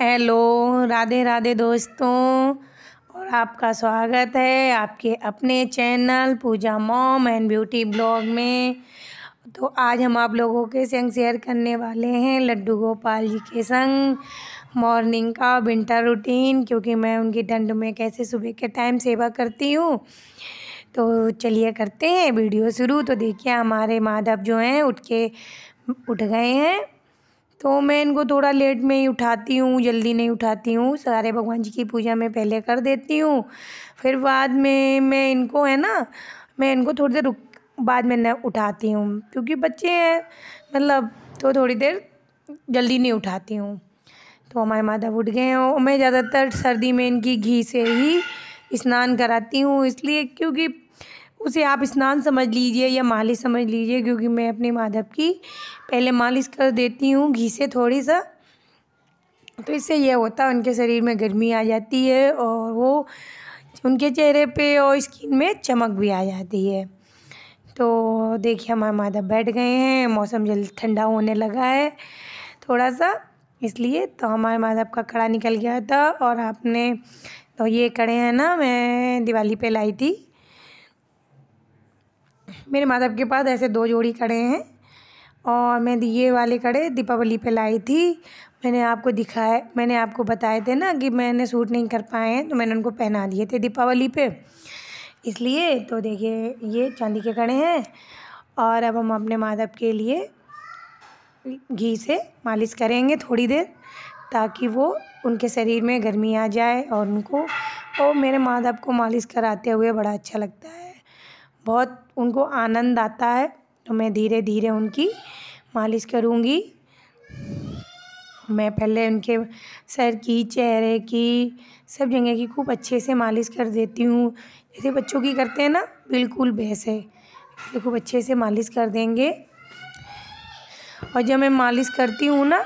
Hello Radhe Radhe दोस्तों और आपका स्वागत है आपके अपने channel Pooja mom and beauty blog में तो आज हम आप लोगों के संग शेयर करने वाले हैं लड्डू गोपाल जी के संग मॉर्निंग का विंटर रूटीन क्योंकि मैं उनकी ठंड में कैसे सुबह के टाइम सेवा करती हूँ तो चलिए करते हैं वीडियो शुरू तो देखिए हमारे माधव जो हैं उठ के उठ गए हैं तो मैं इनको थोड़ा लेट में ही उठाती हूँ जल्दी नहीं उठाती हूँ सारे भगवान जी की पूजा मैं पहले कर देती हूँ फिर बाद में मैं इनको है ना मैं इनको थोड़ी देर रुक बाद में न उठाती हूँ क्योंकि बच्चे हैं मतलब तो थोड़ी देर जल्दी नहीं उठाती हूँ तो हमारे माता उठ गए हैं और मैं ज़्यादातर सर्दी में इनकी घी से ही स्नान कराती हूँ इसलिए क्योंकि उसे आप स्नान समझ लीजिए या मालिश समझ लीजिए क्योंकि मैं अपने माधव की पहले मालिश कर देती हूँ घी से थोड़ी सा तो इससे यह होता है उनके शरीर में गर्मी आ जाती है और वो उनके चेहरे पे और स्किन में चमक भी आ जाती है तो देखिए हमारे माधव बैठ गए हैं मौसम जल्द ठंडा होने लगा है थोड़ा सा इसलिए तो हमारे माधव का कड़ा निकल गया था और आपने तो ये कड़े हैं ना मैं दिवाली पे लाई थी मेरे माता के पास ऐसे दो जोड़ी कड़े हैं और मैं ये वाले कड़े दीपावली पे लाई थी मैंने आपको दिखाया मैंने आपको बताए थे ना कि मैंने सूट नहीं कर पाए हैं तो मैंने उनको पहना दिए थे दीपावली पे इसलिए तो देखिए ये चांदी के कड़े हैं और अब हम अपने माधव के लिए घी से मालिश करेंगे थोड़ी देर ताकि वो उनके शरीर में गर्मी आ जाए और उनको और मेरे माधव को मालिश कराते हुए बड़ा अच्छा लगता है बहुत उनको आनंद आता है तो मैं धीरे धीरे उनकी मालिश करूँगी मैं पहले उनके सर की चेहरे की सब जगह की खूब अच्छे से मालिश कर देती हूँ जैसे बच्चों की करते हैं ना बिल्कुल वैसे तो खूब अच्छे से मालिश कर देंगे और जब मैं मालिश करती हूँ ना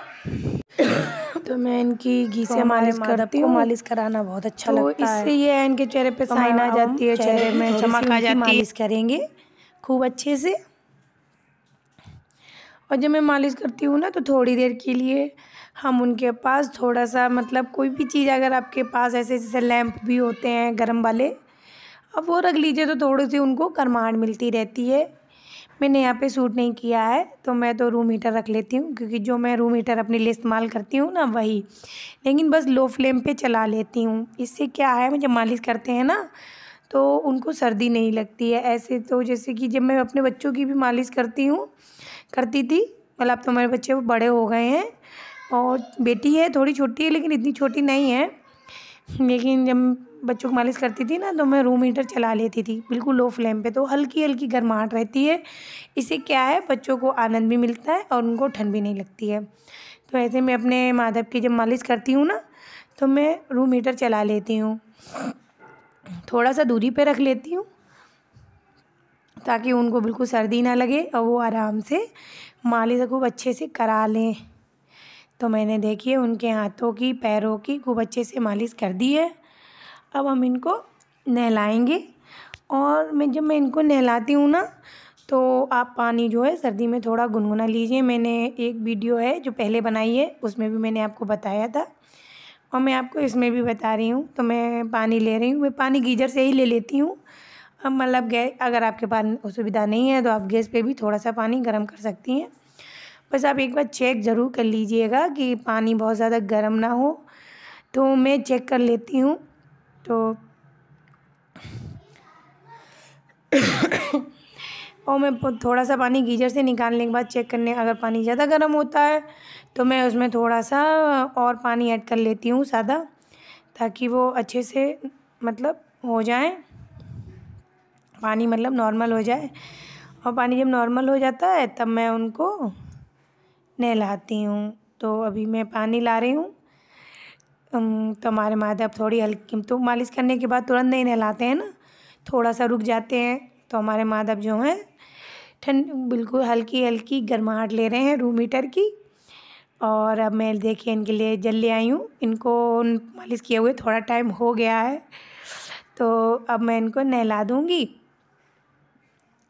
तो मैं इनकी घी से तो मालिश करती हूँ मालिश कराना बहुत अच्छा तो लगता है इससे ये इनके चेहरे पे तो साइन आ जाती है चेहरे में चमक आ जाती है मालिश करेंगे खूब अच्छे से और जब मैं मालिश करती हूँ ना तो थोड़ी देर के लिए हम उनके पास थोड़ा सा मतलब कोई भी चीज़ अगर आपके पास ऐसे जैसे लैम्प भी होते हैं गर्म वाले अब वो रख लीजिए तो थोड़ी सी उनको गर्माहट मिलती रहती है मैंने यहाँ पे सूट नहीं किया है तो मैं तो रूम हीटर रख लेती हूँ क्योंकि जो मैं रूम हीटर अपने लिए इस्तेमाल करती हूँ ना वही लेकिन बस लो फ्लेम पे चला लेती हूँ इससे क्या है जब मालिश करते हैं ना तो उनको सर्दी नहीं लगती है ऐसे तो जैसे कि जब मैं अपने बच्चों की भी मालिश करती हूँ करती थी मतलब अब तो मेरे बच्चे बड़े हो गए हैं और बेटी है थोड़ी छोटी है लेकिन इतनी छोटी नहीं है लेकिन जब बच्चों को मालिश करती थी ना तो मैं रूम हीटर चला लेती थी बिल्कुल लो फ्लेम पे तो हल्की हल्की गर्माहट रहती है इससे क्या है बच्चों को आनंद भी मिलता है और उनको ठंड भी नहीं लगती है तो ऐसे मैं अपने माधव की जब मालिश करती हूँ ना तो मैं रूम हीटर चला लेती हूँ थोड़ा सा दूरी पर रख लेती हूँ ताकि उनको बिल्कुल सर्दी ना लगे और वो आराम से मालिश खूब अच्छे से करा लें तो मैंने देखिए उनके हाथों की पैरों की खूब अच्छे से मालिश कर दी है अब हम इनको नहलाएंगे और मैं जब मैं इनको नहलाती हूँ ना तो आप पानी जो है सर्दी में थोड़ा गुनगुना लीजिए मैंने एक वीडियो है जो पहले बनाई है उसमें भी मैंने आपको बताया था और मैं आपको इसमें भी बता रही हूँ तो मैं पानी ले रही हूँ मैं पानी गीजर से ही ले लेती हूँ अब मतलब गैस अगर आपके पास सुविधा नहीं है तो आप गैस पे भी थोड़ा सा पानी गर्म कर सकती हैं बस आप एक बार चेक ज़रूर कर लीजिएगा कि पानी बहुत ज़्यादा गर्म ना हो तो मैं चेक कर लेती हूँ तो और मैं थोड़ा सा पानी गीजर से निकालने के बाद चेक करने अगर पानी ज़्यादा गर्म होता है तो मैं उसमें थोड़ा सा और पानी ऐड कर लेती हूँ सादा ताकि वो अच्छे से मतलब हो जाए पानी मतलब नॉर्मल हो जाए और पानी जब नॉर्मल हो जाता है तब मैं उनको नहलाती हूँ तो अभी मैं पानी ला रही हूँ तो हमारे माता अब थोड़ी हल्की तो मालिश करने के बाद तुरंत नहीं नहलाते हैं ना थोड़ा सा रुक जाते हैं तो हमारे माता जो हैं ठंड बिल्कुल हल्की हल्की गर्माहट ले रहे हैं रूम हीटर की और अब मैं देखिए इनके लिए जल ले आई हूँ इनको मालिश किए हुए थोड़ा टाइम हो गया है तो अब मैं इनको नहला दूँगी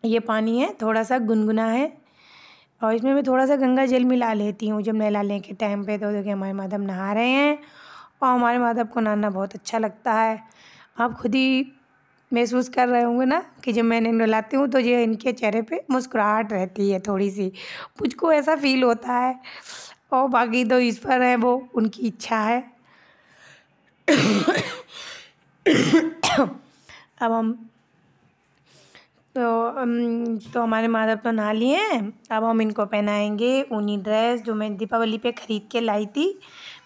ये पानी है थोड़ा सा गुनगुना है और इसमें मैं थोड़ा सा गंगा जल मिला लेती हूँ जब नहलाने के टाइम पे तो देखिए हमारे माधव नहा रहे हैं और हमारे माधव को नहाना बहुत अच्छा लगता है आप खुद ही महसूस कर रहे होंगे ना कि जब मैं इन्हें नहलाती हूँ तो ये इनके चेहरे पे मुस्कुराहट रहती है थोड़ी सी मुझको ऐसा फील होता है और बाकी तो इस पर हैं वो उनकी इच्छा है अब हम तो तो हमारे माधव तो नहा लिए हैं अब हम इनको पहनाएंगे ऊनी ड्रेस जो मैं दीपावली पे ख़रीद के लाई थी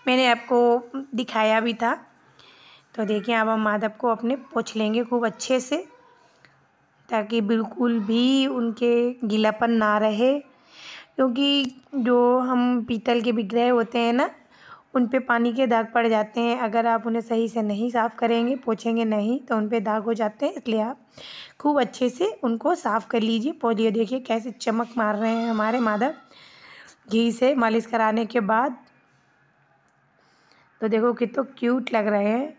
मैंने आपको दिखाया भी था तो देखिए अब हम माधव को अपने पोछ लेंगे खूब अच्छे से ताकि बिल्कुल भी उनके गीलापन ना रहे क्योंकि जो हम पीतल के विग्रह होते हैं ना उन पर पानी के दाग पड़ जाते हैं अगर आप उन्हें सही से नहीं साफ़ करेंगे पोछेंगे नहीं तो उन पर दाग हो जाते हैं इसलिए आप खूब अच्छे से उनको साफ़ कर लीजिए पोलियो देखिए कैसे चमक मार रहे हैं हमारे मादक घी से मालिश कराने के बाद तो देखो कितना तो क्यूट लग रहे हैं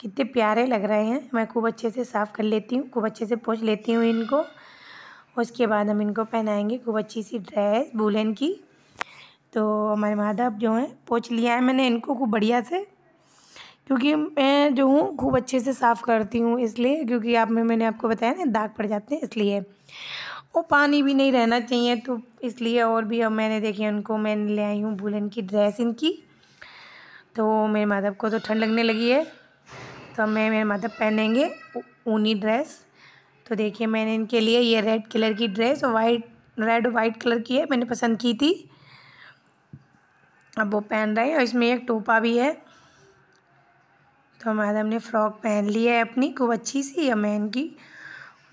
कितने प्यारे लग रहे हैं मैं खूब अच्छे से साफ़ कर लेती हूँ खूब अच्छे से पोछ लेती हूँ इनको उसके बाद हम इनको पहनाएंगे खूब अच्छी सी ड्रेस बुलन की तो हमारे माधव जो हैं पोछ लिया है मैंने इनको खूब बढ़िया से क्योंकि मैं जो हूँ खूब अच्छे से साफ़ करती हूँ इसलिए क्योंकि आप में मैंने आपको बताया ना दाग पड़ जाते हैं इसलिए और पानी भी नहीं रहना चाहिए तो इसलिए और भी अब मैंने देखिए उनको मैंने ले आई हूँ बुलन की ड्रेस इनकी तो मेरे माधव को तो ठंड लगने लगी है तो मैं मेरे माधव पहनेंगे ऊनी ड्रेस तो देखिए मैंने इनके लिए ये रेड कलर की ड्रेस और वाइट रेड वाइट कलर की है मैंने पसंद की थी अब वो पहन रहे हैं और इसमें एक टोपा भी है तो मैडम ने फ्रॉक पहन ली है अपनी खूब अच्छी सी अब मैं इनकी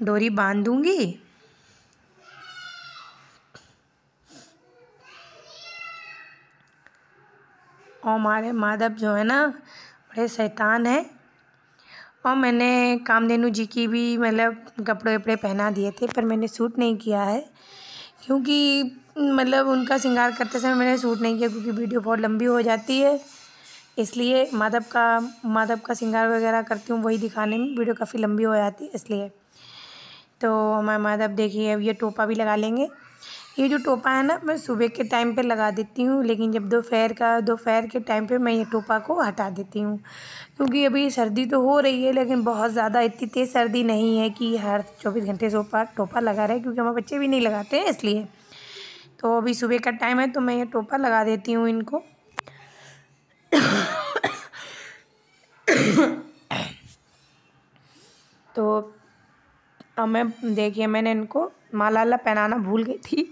डोरी बांध दूँगी और हमारे माधव जो है ना बड़े शैतान हैं और मैंने कामधेनु जी की भी मतलब कपड़े वपड़े पहना दिए थे पर मैंने सूट नहीं किया है क्योंकि मतलब उनका श्रृंगार करते समय मैंने सूट नहीं किया क्योंकि वीडियो बहुत लंबी हो जाती है इसलिए माधव का माधव का श्रृंगार वगैरह करती हूँ वही दिखाने में वीडियो काफ़ी लंबी हो जाती है इसलिए तो हमारे माधव देखिए अब ये टोपा भी लगा लेंगे ये जो टोपा है ना मैं सुबह के टाइम पे लगा देती हूँ लेकिन जब दोपहर का दोपहर के टाइम पे मैं ये टोपा को हटा देती हूँ क्योंकि अभी सर्दी तो हो रही है लेकिन बहुत ज़्यादा इतनी तेज़ सर्दी नहीं है कि हर चौबीस घंटे सोपा टोपा लगा रहे क्योंकि हमारे बच्चे भी नहीं लगाते हैं इसलिए तो अभी सुबह का टाइम है तो मैं ये टोपा लगा देती हूँ इनको तो अब मैं देखिए मैंने इनको माला वाला पहनाना भूल गई थी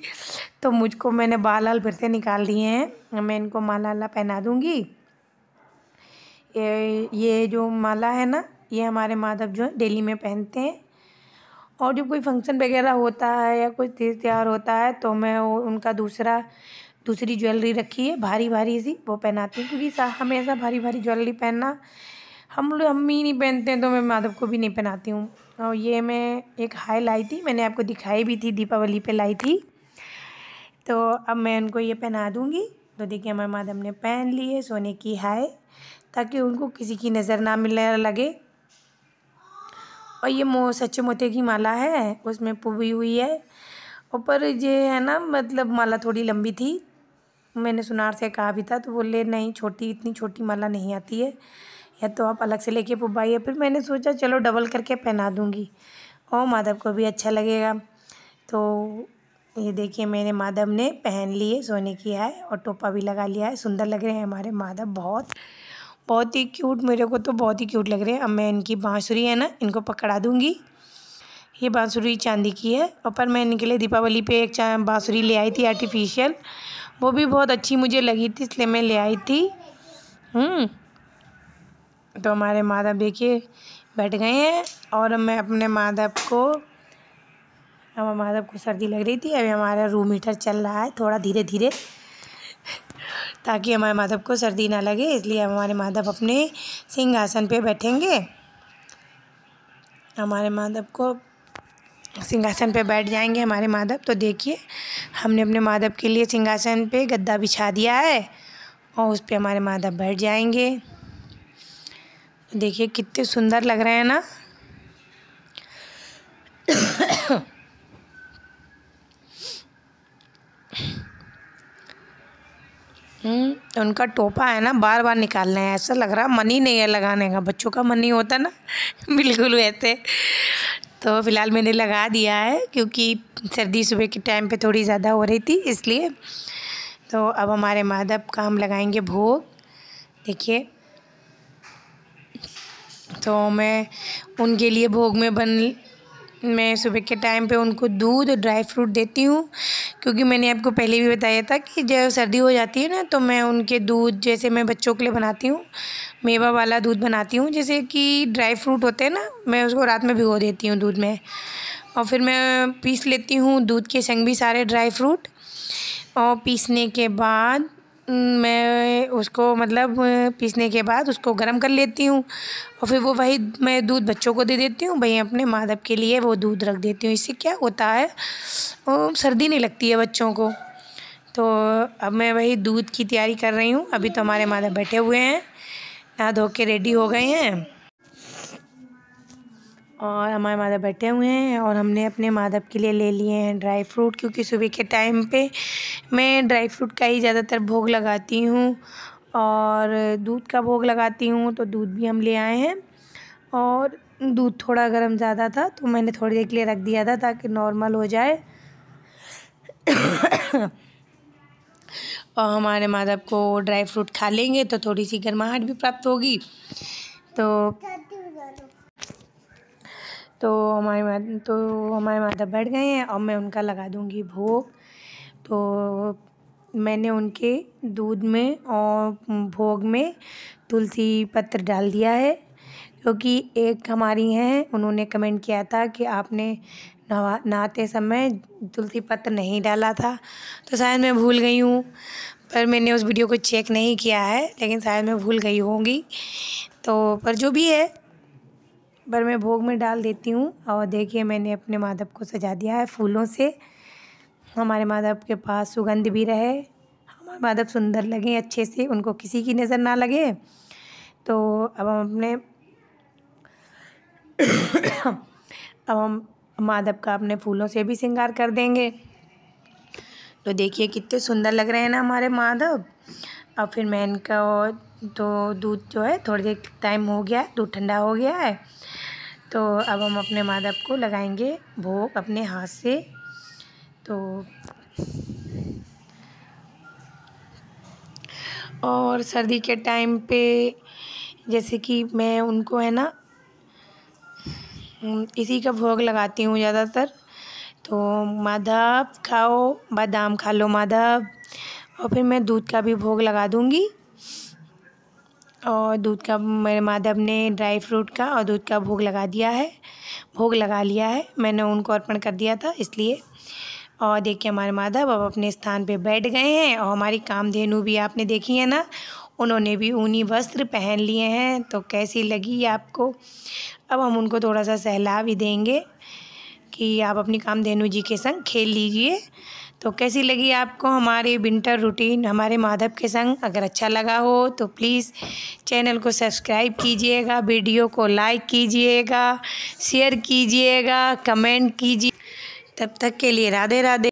तो मुझको मैंने बाल हाल फिर से निकाल दिए हैं मैं इनको माला वाला पहना दूँगी ये ये जो माला है ना ये हमारे माधव जो है डेली में पहनते हैं और जब कोई फंक्शन वगैरह होता है या कोई तीज त्यौहार होता है तो मैं वो उनका दूसरा दूसरी ज्वेलरी रखी है भारी भारी सी वो पहनाती हूँ क्योंकि हमेशा भारी भारी ज्वेलरी पहनना हम लोग हम ही नहीं पहनते हैं तो मैं माधव को भी नहीं पहनाती हूँ और ये मैं एक हाई लाई थी मैंने आपको दिखाई भी थी दीपावली पे लाई थी तो अब मैं उनको ये पहना दूँगी तो देखिए हमारे माधव ने पहन ली है सोने की हाय ताकि उनको किसी की नज़र ना मिलने लगे और ये मो सच्चे मोती की माला है उसमें पुबी हुई है ऊपर ये है ना मतलब माला थोड़ी लंबी थी मैंने सुनार से कहा भी था तो बोले नहीं छोटी इतनी छोटी माला नहीं आती है या तो आप अलग से लेके पुबाइए फिर मैंने सोचा चलो डबल करके पहना दूँगी और माधव को भी अच्छा लगेगा तो ये देखिए मैंने माधव ने पहन लिए सोने की है और टोपा भी लगा लिया है सुंदर लग रहे हैं हमारे माधव बहुत बहुत ही क्यूट मेरे को तो बहुत ही क्यूट लग रहे हैं अब मैं इनकी बाँसुरी है ना इनको पकड़ा दूँगी ये बाँसुरी चांदी की है और पर मैं इनके लिए दीपावली पे एक बाँसुरी ले आई थी आर्टिफिशियल वो भी बहुत अच्छी मुझे लगी थी इसलिए मैं ले आई थी हम्म। तो हमारे माधव देखिए बैठ गए हैं और मैं अपने माधव को हमारे माधव को सर्दी लग रही थी अभी हमारा रूम हीटर चल रहा है थोड़ा धीरे धीरे ताकि हमारे माधव को सर्दी ना लगे इसलिए हमारे माधव अपने सिंहासन पे बैठेंगे हमारे माधव को सिंहासन पे बैठ जाएंगे हमारे माधव तो देखिए हमने अपने माधव के लिए सिंहासन पे गद्दा बिछा दिया है और उस पर हमारे माधव बैठ जाएंगे देखिए कितने सुंदर लग रहे हैं ना हम्म, उनका टोपा है ना बार बार निकालना है ऐसा लग रहा मन ही नहीं है लगाने का बच्चों का मन ही होता ना बिल्कुल वैसे तो फ़िलहाल मैंने लगा दिया है क्योंकि सर्दी सुबह के टाइम पे थोड़ी ज़्यादा हो रही थी इसलिए तो अब हमारे माधव का हम लगाएंगे भोग देखिए तो मैं उनके लिए भोग में बन मैं सुबह के टाइम पे उनको दूध और ड्राई फ्रूट देती हूँ क्योंकि मैंने आपको पहले भी बताया था कि जब सर्दी हो जाती है ना तो मैं उनके दूध जैसे मैं बच्चों के लिए बनाती हूँ मेवा वाला दूध बनाती हूँ जैसे कि ड्राई फ्रूट होते हैं ना मैं उसको रात में भिगो देती हूँ दूध में और फिर मैं पीस लेती हूँ दूध के संग भी सारे ड्राई फ्रूट और पीसने के बाद मैं उसको मतलब पीसने के बाद उसको गर्म कर लेती हूँ और फिर वो वही मैं दूध बच्चों को दे देती हूँ भाई अपने माधव के लिए वो दूध रख देती हूँ इससे क्या होता है वो सर्दी नहीं लगती है बच्चों को तो अब मैं वही दूध की तैयारी कर रही हूँ अभी तो हमारे माधव बैठे हुए हैं नहा धो के रेडी हो गए हैं और हमारे माधव बैठे हुए हैं और हमने अपने माधव के लिए ले लिए हैं ड्राई फ्रूट क्योंकि सुबह के टाइम पे मैं ड्राई फ्रूट का ही ज़्यादातर भोग लगाती हूँ और दूध का भोग लगाती हूँ तो दूध भी हम ले आए हैं और दूध थोड़ा गर्म ज़्यादा था तो मैंने थोड़ी देर के लिए रख दिया था ताकि नॉर्मल हो जाए और हमारे माधव को ड्राई फ्रूट खा लेंगे तो थोड़ी सी गर्माहट भी प्राप्त होगी तो तो हमारे तो हमारे माता बैठ गए हैं अब मैं उनका लगा दूँगी भोग तो मैंने उनके दूध में और भोग में तुलसी पत्र डाल दिया है क्योंकि एक हमारी हैं उन्होंने कमेंट किया था कि आपने नहा नहाते समय तुलसी पत्र नहीं डाला था तो शायद मैं भूल गई हूँ पर मैंने उस वीडियो को चेक नहीं किया है लेकिन शायद मैं भूल गई होंगी तो पर जो भी है पर मैं भोग में डाल देती हूँ और देखिए मैंने अपने माधव को सजा दिया है फूलों से हमारे माधव के पास सुगंध भी रहे हमारे माधव सुंदर लगें अच्छे से उनको किसी की नज़र ना लगे तो अब हम अपने अब हम माधव का अपने फूलों से भी श्रृंगार कर देंगे तो देखिए कितने सुंदर लग रहे हैं ना हमारे माधव और फिर मैं इनका तो दूध जो है थोड़ी देर टाइम हो गया है दूध ठंडा हो गया है तो अब हम अपने माधव को लगाएंगे भोग अपने हाथ से तो और सर्दी के टाइम पे जैसे कि मैं उनको है ना इसी का भोग लगाती हूँ ज़्यादातर तो माधव खाओ बादाम खा लो माधव और फिर मैं दूध का भी भोग लगा दूँगी और दूध का मेरे माधव ने ड्राई फ्रूट का और दूध का भोग लगा दिया है भोग लगा लिया है मैंने उनको अर्पण कर दिया था इसलिए और देखिए हमारे माधव अब अपने स्थान पे बैठ गए हैं और हमारी कामधेनु भी आपने देखी है ना उन्होंने भी ऊनी वस्त्र पहन लिए हैं तो कैसी लगी आपको अब हम उनको थोड़ा सा सहला भी देंगे कि आप अपनी कामधेनु जी के संग खेल लीजिए तो कैसी लगी आपको हमारी विंटर रूटीन हमारे माधव के संग अगर अच्छा लगा हो तो प्लीज़ चैनल को सब्सक्राइब कीजिएगा वीडियो को लाइक कीजिएगा शेयर कीजिएगा कमेंट कीजिए तब तक के लिए राधे राधे